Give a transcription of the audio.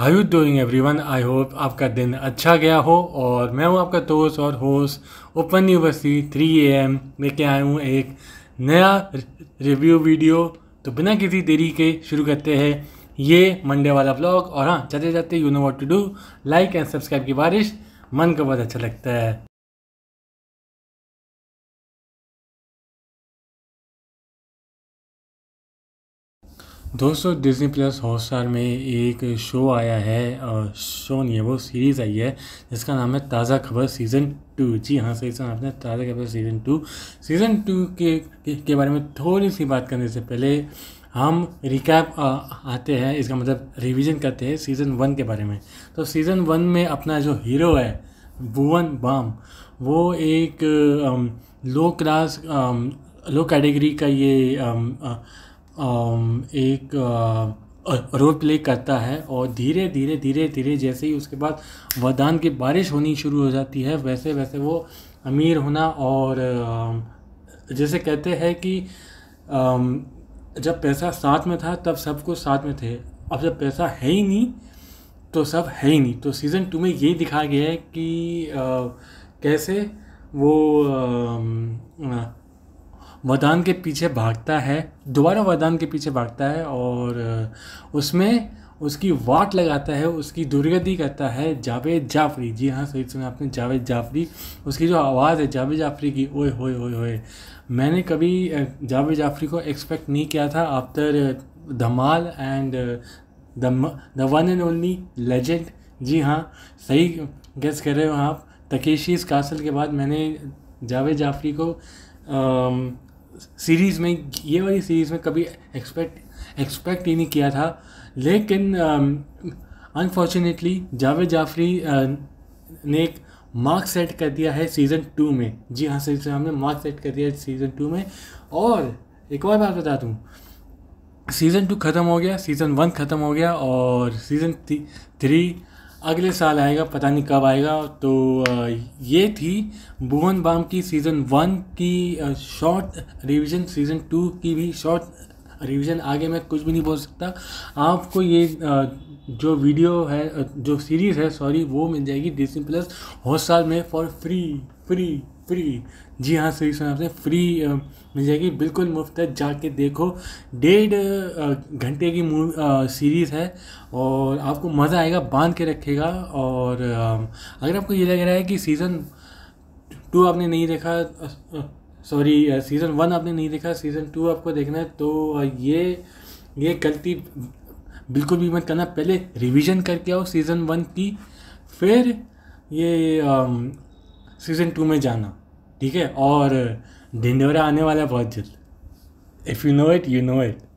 high you doing everyone I hope आपका दिन अच्छा गया हो और मैं हूँ आपका दोस्त और host open university three A M लेके आया हूँ एक नया रिव्यू वीडियो तो बिना किसी देरी के शुरू करते हैं ये मंडे वाला ब्लॉग और हाँ जाते जाते you know what to do like and subscribe की बारिश मन को बहुत अच्छा लगता है दोस्तों डिज्नी प्लस हॉटस्टार में एक शो आया है शो नहीं है वो सीरीज़ आई है जिसका नाम है ताज़ा खबर सीज़न टू जी हाँ सही सर आपने ताज़ा खबर सीज़न टू सीज़न टू के के बारे में थोड़ी सी बात करने से पहले हम रिकैप आते हैं इसका मतलब रिवीजन करते हैं सीज़न वन के बारे में तो सीज़न वन में अपना जो हीरो है भुवन बाम वो एक लो क्लास लो कैटेगरी का ये एक रोल प्ले करता है और धीरे धीरे धीरे धीरे जैसे ही उसके बाद वरदान की बारिश होनी शुरू हो जाती है वैसे वैसे वो अमीर होना और जैसे कहते हैं कि जब पैसा साथ में था तब सब कुछ साथ में थे अब जब पैसा है ही नहीं तो सब है ही नहीं तो सीज़न टू में यही दिखाया गया है कि कैसे वो वरदान के पीछे भागता है दोबारा वरदान के पीछे भागता है और उसमें उसकी वाट लगाता है उसकी दुर्गति करता है जावेद जाफरी जी हाँ सही सुना आपने जावेद जाफरी उसकी जो आवाज़ है जावेद जाफरी की ओए होए होए होए मैंने कभी जावेद जाफरी को एक्सपेक्ट नहीं किया था after Dhamaal and the one and only legend जी हाँ सही गेस कर रहे हो आप इस कासल के बाद मैंने जावेद जाफरी को सीरीज़ में ये वाली सीरीज़ में कभी एक्सपेक्ट एक्सपेक्ट ही नहीं किया था लेकिन unfortunately um, Javed Jaffrey uh, ने एक मार्क सेट कर दिया है सीज़न टू में जी हाँ सही हमने मार्क सेट कर दिया है सीज़न टू में और एक और बात बता दूँ सीज़न टू ख़त्म हो गया सीज़न वन ख़त्म हो गया और सीज़न थ्री अगले साल आएगा पता नहीं कब आएगा तो ये थी भुवन बाम की सीज़न वन की शॉर्ट रिवीजन सीज़न टू की भी शॉर्ट रिवीजन आगे मैं कुछ भी नहीं बोल सकता आपको ये जो वीडियो है जो सीरीज़ है सॉरी वो मिल जाएगी डिजनी प्लस हॉट साल में फॉर फ्री फ्री फ्री जी हाँ सही सुना आपने फ्री मिल जाएगी बिल्कुल मुफ्त है जाके देखो डेढ़ घंटे की मूवी सीरीज़ है और आपको मज़ा आएगा बांध के रखेगा और अगर आपको ये लग रहा है कि सीज़न टू आपने नहीं देखा सॉरी सीज़न वन आपने नहीं देखा सीज़न टू आपको देखना है तो ये ये गलती बिल्कुल भी मत करना पहले रिवीजन करके आओ सीज़न वन की फिर ये सीज़न टू में जाना ठीक है और ढिंढोरा आने वाला है बहुत जल्द if you know it you know it